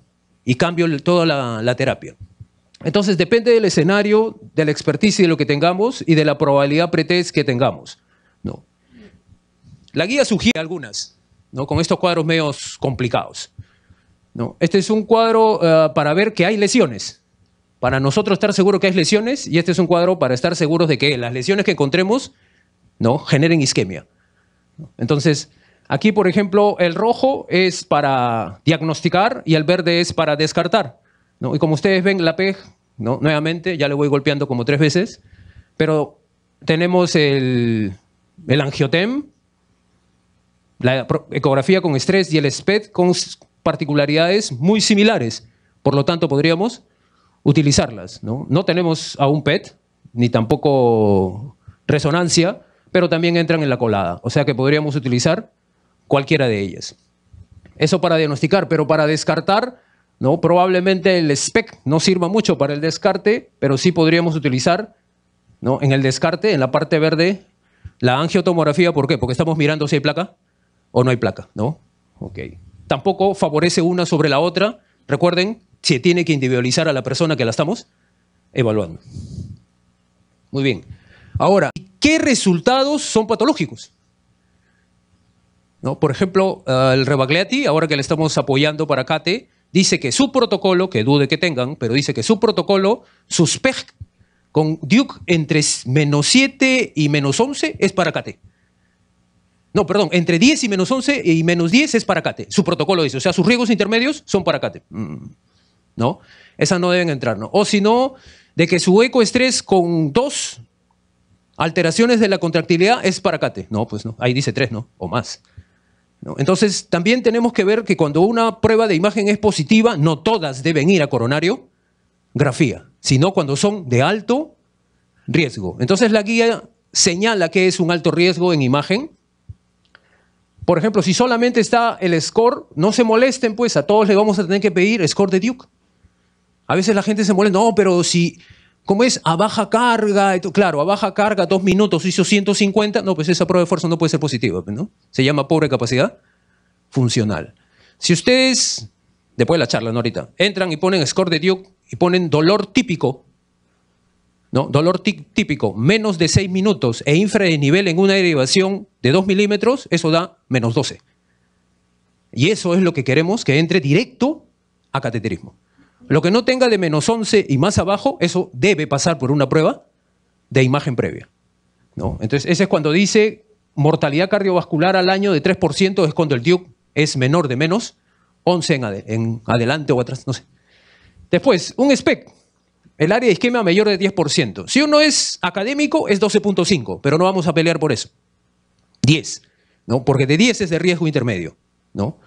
Y cambio toda la, terapia. Entonces, depende del escenario, de la y de lo que tengamos y de la probabilidad pretest que tengamos. ¿no? La guía sugiere algunas, ¿no? con estos cuadros medios complicados. No, este es un cuadro eh, para ver que hay lesiones. Para nosotros estar seguros que hay lesiones y este es un cuadro para estar seguros de que las lesiones que encontremos no generen isquemia. Entonces, aquí por ejemplo, el rojo es para diagnosticar y el verde es para descartar. Y como ustedes ven, la PEG, ¿no? nuevamente, ya le voy golpeando como tres veces, pero tenemos el, el angiotem, la ecografía con estrés y el SPED con, particularidades muy similares, por lo tanto podríamos utilizarlas. No, no tenemos aún PET, ni tampoco resonancia, pero también entran en la colada, o sea que podríamos utilizar cualquiera de ellas. Eso para diagnosticar, pero para descartar, ¿no? probablemente el SPEC no sirva mucho para el descarte, pero sí podríamos utilizar ¿no? en el descarte, en la parte verde, la angiotomografía, ¿por qué? Porque estamos mirando si hay placa o no hay placa, ¿no? Okay tampoco favorece una sobre la otra. Recuerden, se tiene que individualizar a la persona que la estamos evaluando. Muy bien. Ahora, ¿qué resultados son patológicos? Por ejemplo, eh, el Rebagliati, ahora que le estamos apoyando para CATE, dice que su protocolo, que dude que tengan, pero dice que su protocolo, sus con Duke entre menos 7 y menos 11 es para CATE. No, perdón, entre 10 y menos 11 eh, y menos 10 es paracate. Su protocolo dice, o sea, sus riesgos intermedios son paracate. Mm, ¿No? Esas no deben entrar, ¿no? O si no, de que su ecoestrés con dos alteraciones de la contractilidad es paracate. No, pues no, ahí dice tres ¿no? O más. ¿No? Entonces, también tenemos que ver que cuando una prueba de imagen es positiva, no todas deben ir a coronario grafía, sino cuando son de alto riesgo. Entonces, la guía señala que es un alto riesgo en imagen por ejemplo, si solamente está el score, no se molesten, pues a todos le vamos a tener que pedir score de Duke. A veces la gente se molesta, no, pero si, ¿cómo es? A baja carga, claro, a baja carga, dos minutos, hizo 150, no, pues esa prueba de fuerza no puede ser positiva, ¿no? Se llama pobre capacidad funcional. Si ustedes, después de la charla, no ahorita, entran y ponen score de Duke y ponen dolor típico, Dolor típico, menos de 6 minutos e nivel en una derivación de 2 milímetros, eso da menos 12. Y eso es lo que queremos que entre directo a cateterismo. Lo que no tenga de menos 11 y más abajo, eso debe pasar por una prueba de imagen previa. ¿no? Entonces, ese es cuando dice mortalidad cardiovascular al año de 3%, es cuando el duque es menor de menos 11 en, en adelante o atrás, no sé. Después, un SPEC, el área de esquema mayor de 10%. Si uno es académico, es 12.5, pero no vamos a pelear por eso. 10, ¿no? Porque de 10 es de riesgo intermedio, ¿no?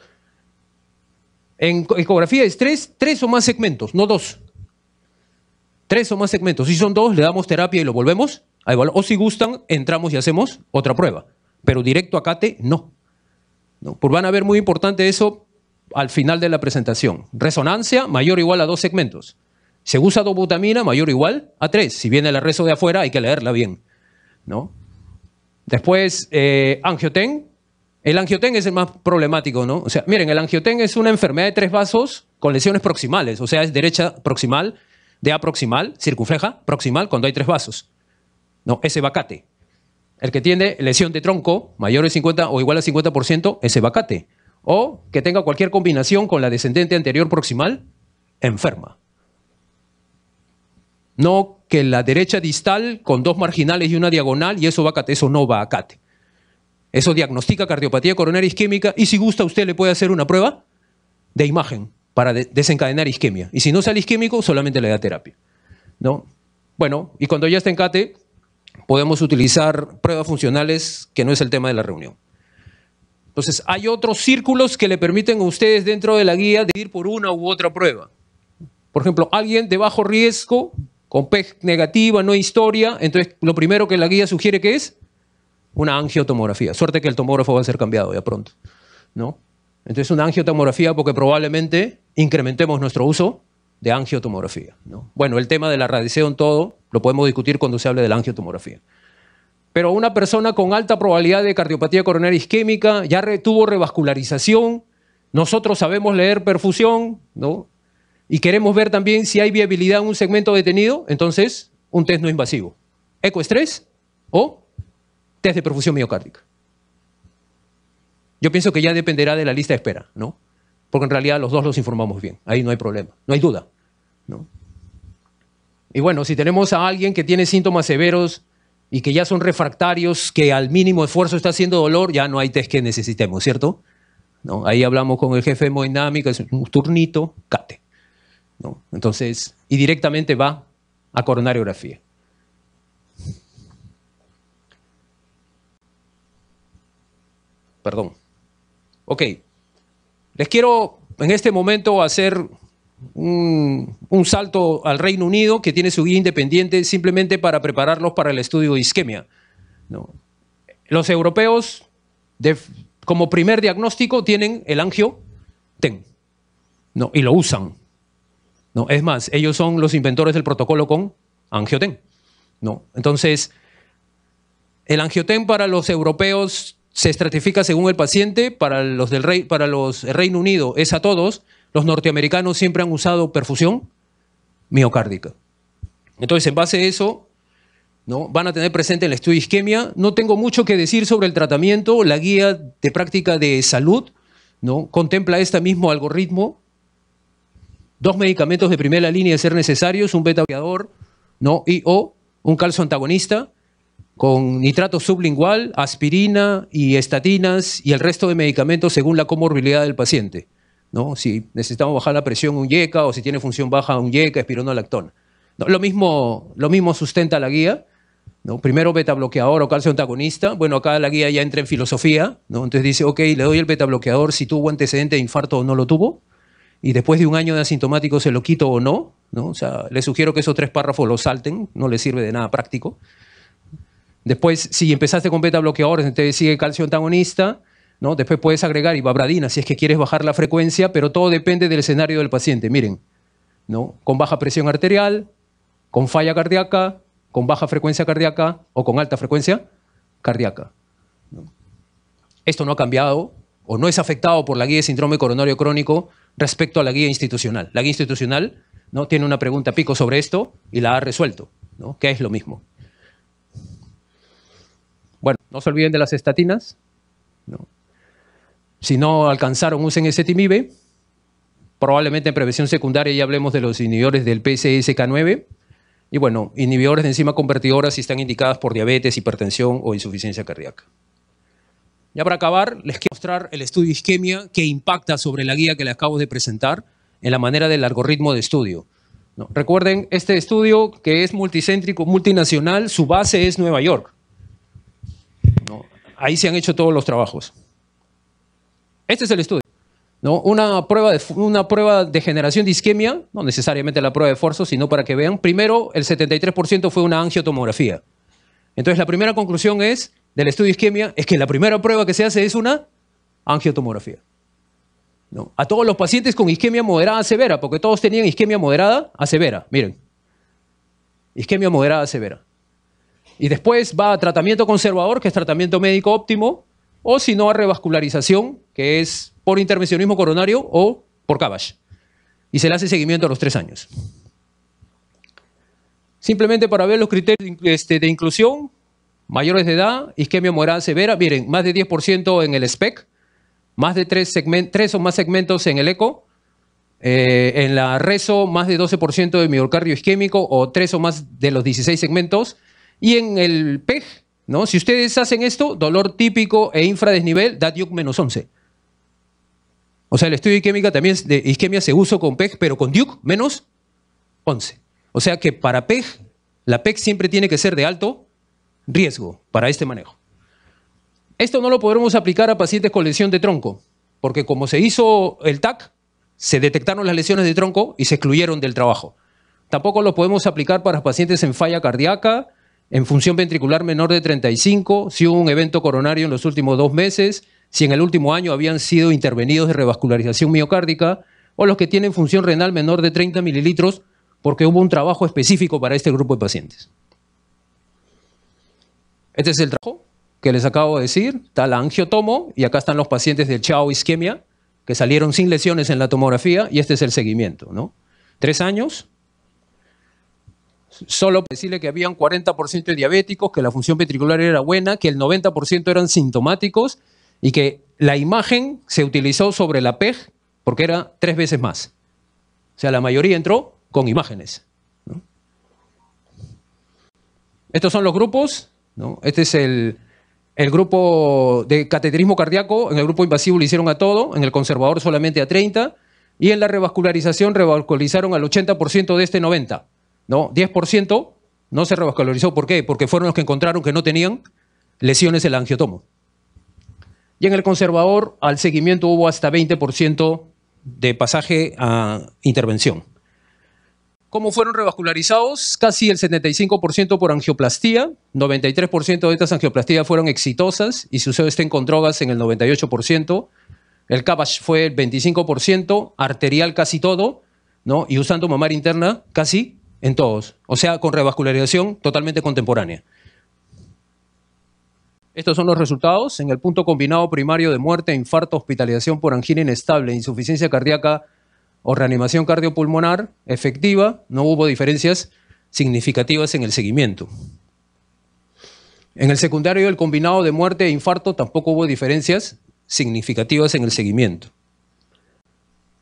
En ecografía es tres, tres o más segmentos, no dos. Tres o más segmentos. Si son dos, le damos terapia y lo volvemos. A O si gustan, entramos y hacemos otra prueba. Pero directo a CATE, no. ¿No? van a ver muy importante eso al final de la presentación. Resonancia mayor o igual a dos segmentos. Se usa dobutamina, mayor o igual a 3. Si viene el arrezo de afuera, hay que leerla bien. ¿no? Después, eh, angioten. El angioten es el más problemático, ¿no? O sea, miren, el angioten es una enfermedad de tres vasos con lesiones proximales. O sea, es derecha proximal, A proximal, circunfleja, proximal, cuando hay tres vasos. No, ese bacate. El que tiene lesión de tronco mayor de 50 o igual a 50%, ese bacate. O que tenga cualquier combinación con la descendente anterior proximal, enferma. No que la derecha distal con dos marginales y una diagonal y eso va a eso no va a CATE. Eso diagnostica cardiopatía coronaria isquémica y si gusta usted le puede hacer una prueba de imagen para desencadenar isquemia. Y si no sale isquémico, solamente le da terapia. ¿no? Bueno, y cuando ya está en CATE, podemos utilizar pruebas funcionales que no es el tema de la reunión. Entonces, hay otros círculos que le permiten a ustedes dentro de la guía de ir por una u otra prueba. Por ejemplo, alguien de bajo riesgo con PEG negativa, no hay historia. Entonces, lo primero que la guía sugiere que es una angiotomografía. Suerte que el tomógrafo va a ser cambiado ya pronto. ¿no? Entonces, una angiotomografía porque probablemente incrementemos nuestro uso de angiotomografía. ¿no? Bueno, el tema de la radiación, todo, lo podemos discutir cuando se hable de la angiotomografía. Pero una persona con alta probabilidad de cardiopatía coronaria isquémica ya tuvo revascularización. Nosotros sabemos leer perfusión, ¿no? y queremos ver también si hay viabilidad en un segmento detenido, entonces un test no invasivo. Ecoestrés o test de perfusión miocárdica. Yo pienso que ya dependerá de la lista de espera, ¿no? Porque en realidad los dos los informamos bien. Ahí no hay problema, no hay duda, ¿no? Y bueno, si tenemos a alguien que tiene síntomas severos y que ya son refractarios, que al mínimo esfuerzo está haciendo dolor, ya no hay test que necesitemos, ¿cierto? ¿No? Ahí hablamos con el jefe de hemodinámica, es un turnito, cate. ¿no? Entonces, y directamente va a coronariografía. Perdón. Ok. Les quiero en este momento hacer un, salto al Reino Unido que tiene su guía independiente simplemente para prepararlos para el estudio de isquemia. ¿no? Los europeos, como primer diagnóstico, tienen el angio TEN ¿no? y lo usan ¿no? Es más, ellos son los inventores del protocolo con angiotén. ¿no? Entonces, el angiotén para los europeos se estratifica según el paciente, para los del Reino Unido es a todos, los norteamericanos siempre han usado perfusión miocárdica. Entonces, en base a eso, ¿no? van a tener presente en el estudio isquemia. No tengo mucho que decir sobre el tratamiento. La guía de práctica de salud ¿no? contempla este mismo algoritmo dos medicamentos de primera línea de ser necesarios, un beta bloqueador, ¿no? Y o un calcio antagonista con nitrato sublingual, aspirina y estatinas y el resto de medicamentos según la comorbilidad del paciente. ¿no? Si necesitamos bajar la presión, un yeca, o si tiene función baja, un yeca, espironolactona. No, lo, mismo, lo mismo sustenta la guía. ¿no? Primero beta bloqueador o calcio antagonista. Bueno, acá la guía ya entra en filosofía. ¿no? Entonces dice, ok, le doy el beta bloqueador si tuvo antecedente de infarto o no lo tuvo y después de un año de asintomático se lo quito o no, ¿no? O sea, le sugiero que esos tres párrafos los salten, no les sirve de nada práctico. Después, si empezaste con beta bloqueadores, te sigue calcio antagonista, Después puedes agregar ibabradina si es que quieres bajar la frecuencia, pero todo depende del escenario del paciente. Miren, Con baja presión arterial, con falla cardíaca, con baja frecuencia cardíaca o con alta frecuencia cardíaca. Esto no ha cambiado, o no es afectado por la guía de síndrome coronario crónico respecto a la guía institucional. La guía institucional ¿no? tiene una pregunta pico sobre esto y la ha resuelto, ¿no? que es lo mismo. Bueno, no se olviden de las estatinas. Si no alcanzaron, usen ese timibe. Probablemente en prevención secundaria ya hablemos de los inhibidores del PCSK9. Y bueno, inhibidores de enzima convertidora si están indicadas por diabetes, hipertensión o insuficiencia cardíaca. Ya para acabar, les quiero mostrar el estudio isquemia que impacta sobre la guía que les acabo de presentar en la manera del algoritmo de estudio. recuerden, este estudio que es multicéntrico, multinacional, su base es Nueva York. ahí se han hecho todos los trabajos. Este es el estudio. ¿no? Una, prueba de, una prueba de generación de isquemia, no necesariamente la prueba de esfuerzo, sino para que vean. Primero, el 73% fue una angiotomografía. Entonces, la primera conclusión es, del estudio de isquemia es que la primera prueba que se hace es una angiotomografía. No. A todos los pacientes con isquemia moderada a severa, porque todos tenían isquemia moderada a severa, miren. Isquemia moderada a severa. Y después va a tratamiento conservador, que es tratamiento médico óptimo, o si no a revascularización, que es por intervencionismo coronario o por CABASH. Y se le hace seguimiento a los tres años. Simplemente para ver los criterios de este, inclusión, Mayores de edad, isquemia moral severa, miren, más de 10% en el SPEC, más de tres, o más segmentos en el ECO, eh, en la RESO más de 12% de miocardio isquémico o 3 o más de los 16 segmentos, y en el PEG, ¿no? Si ustedes hacen esto, dolor típico e infradesnivel, da Duke menos 11. O sea, el estudio de isquémica también de isquemia se usa con PEG, pero con Duke menos 11. O sea que para PEG, la PEG siempre tiene que ser de alto riesgo para este manejo. Esto no lo podremos aplicar a pacientes con lesión de tronco, porque como se hizo el TAC, se detectaron las lesiones de tronco y se excluyeron del trabajo. Tampoco lo podemos aplicar para pacientes en falla cardíaca, en función ventricular menor de 35, si hubo un evento coronario en los últimos dos meses, si en el último año habían sido intervenidos de revascularización miocárdica, o los que tienen función renal menor de 30 mililitros, porque hubo un trabajo específico para este grupo de pacientes. Este es el trabajo que les acabo de decir, está la angiotomo y acá están los pacientes del Chao isquemia que salieron sin lesiones en la tomografía y este es el seguimiento, ¿no? Tres años, solo decirle que habían 40% de diabéticos, que la función ventricular era buena, que el 90% eran sintomáticos y que la imagen se utilizó sobre la PEG porque era tres veces más. O sea, la mayoría entró con imágenes. Estos son los grupos este es el, grupo de cateterismo cardíaco, en el grupo invasivo lo hicieron a todo, en el conservador solamente a 30, y en la revascularización revascularizaron al 80% de este 90, ¿no? 10% no se revascularizó, ¿por qué? Porque fueron los que encontraron que no tenían lesiones en el angiotomo. Y en el conservador, al seguimiento hubo hasta 20% de pasaje a intervención. ¿Cómo fueron revascularizados, casi el 75% por angioplastía, 93% de estas angioplastías fueron exitosas y se usó estén con drogas en el 98%, el CAPASH fue el 25%, arterial casi todo, ¿no? Y usando mamar interna casi en todos, o sea, con revascularización totalmente contemporánea. Estos son los resultados en el punto combinado primario de muerte, infarto, hospitalización por angina inestable, insuficiencia cardíaca o reanimación cardiopulmonar efectiva, no hubo diferencias significativas en el seguimiento. En el secundario el combinado de muerte e infarto tampoco hubo diferencias significativas en el seguimiento.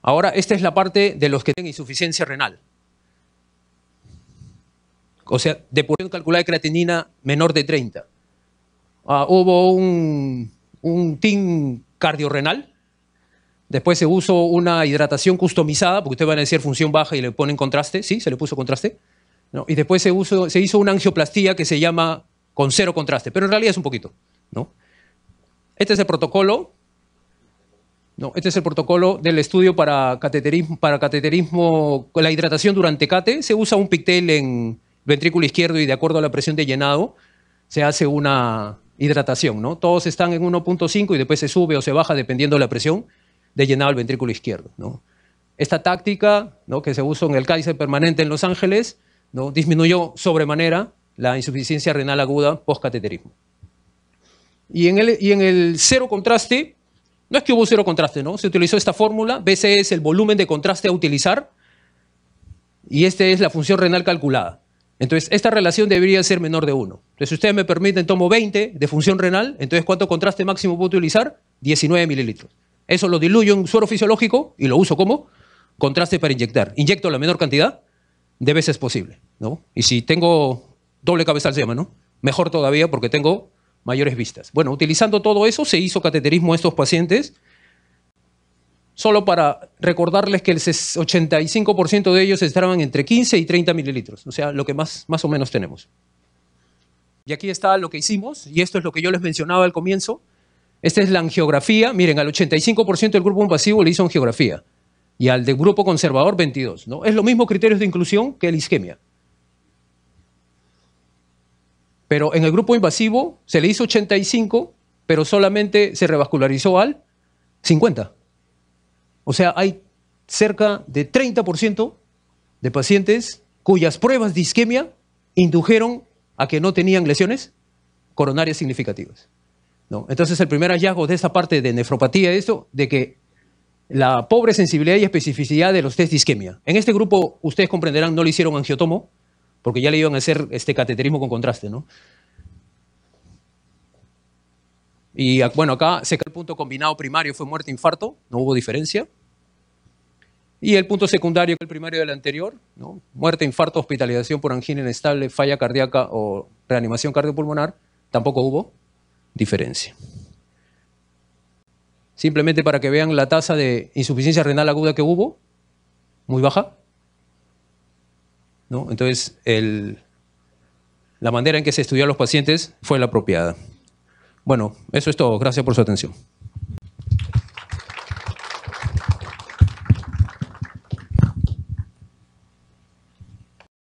Ahora, esta es la parte de los que tienen insuficiencia renal. O sea, depuración calculada de creatinina menor de 30. Ah, hubo un, un TIN cardiorrenal, Después se usó una hidratación customizada, porque ustedes van a decir función baja y le ponen contraste. Sí, se le puso contraste. Y después se, hizo una angioplastía que se llama con cero contraste, pero en realidad es un poquito. ¿no? Este es el protocolo. No, este es el protocolo del estudio para cateterismo, para la hidratación durante cate. Se usa un píctel en ventrículo izquierdo y de acuerdo a la presión de llenado se hace una hidratación. ¿no? Todos están en 1.5 y después se sube o se baja dependiendo de la presión de llenado el ventrículo izquierdo. ¿no? Esta táctica que se usó en el Kaiser permanente en Los Ángeles ¿no? disminuyó sobremanera la insuficiencia renal aguda post Y y en el cero contraste, no es que hubo cero contraste, ¿no? Se utilizó esta fórmula, BC es el volumen de contraste a utilizar, y esta es la función renal calculada. Entonces, esta relación debería ser menor de 1. Entonces, si ustedes me permiten, tomo 20 de función renal, entonces, ¿cuánto contraste máximo puedo utilizar? 19 mililitros. Eso lo diluyo en suero fisiológico y lo uso como contraste para inyectar. Inyecto la menor cantidad de veces posible, ¿no? Y si tengo doble cabeza al ¿no? Mejor todavía porque tengo mayores vistas. Bueno, utilizando todo eso se hizo cateterismo a estos pacientes. Solo para recordarles que el 85% de ellos estaban entre 15 y 30 mililitros, o sea, lo que más, más o menos tenemos. Y aquí está lo que hicimos, y esto es lo que yo les mencionaba al comienzo. Esta es la angiografía. Miren, al 85% del grupo invasivo le hizo angiografía y al del grupo conservador 22. ¿no? Es lo mismo criterios de inclusión que la isquemia. Pero en el grupo invasivo se le hizo 85, pero solamente se revascularizó al 50. O sea, hay cerca de 30% de pacientes cuyas pruebas de isquemia indujeron a que no tenían lesiones coronarias significativas. Entonces el primer hallazgo de esta parte de nefropatía es esto, de que la pobre sensibilidad y especificidad de los test de isquemia. En este grupo, ustedes comprenderán, no le hicieron angiotomo, porque ya le iban a hacer este cateterismo con contraste, ¿no? Y ah, bueno, acá sé que el punto combinado primario fue muerte-infarto, no hubo diferencia. Y el punto secundario, que el primario del anterior, ¿no? muerte, infarto, hospitalización por angina inestable, falla cardíaca o reanimación cardiopulmonar, tampoco hubo diferencia. Simplemente para que vean la tasa de insuficiencia renal aguda que hubo, muy baja. ¿no? Entonces, la manera en que se estudió a los pacientes fue la apropiada. Bueno, eso es todo. Gracias por su atención.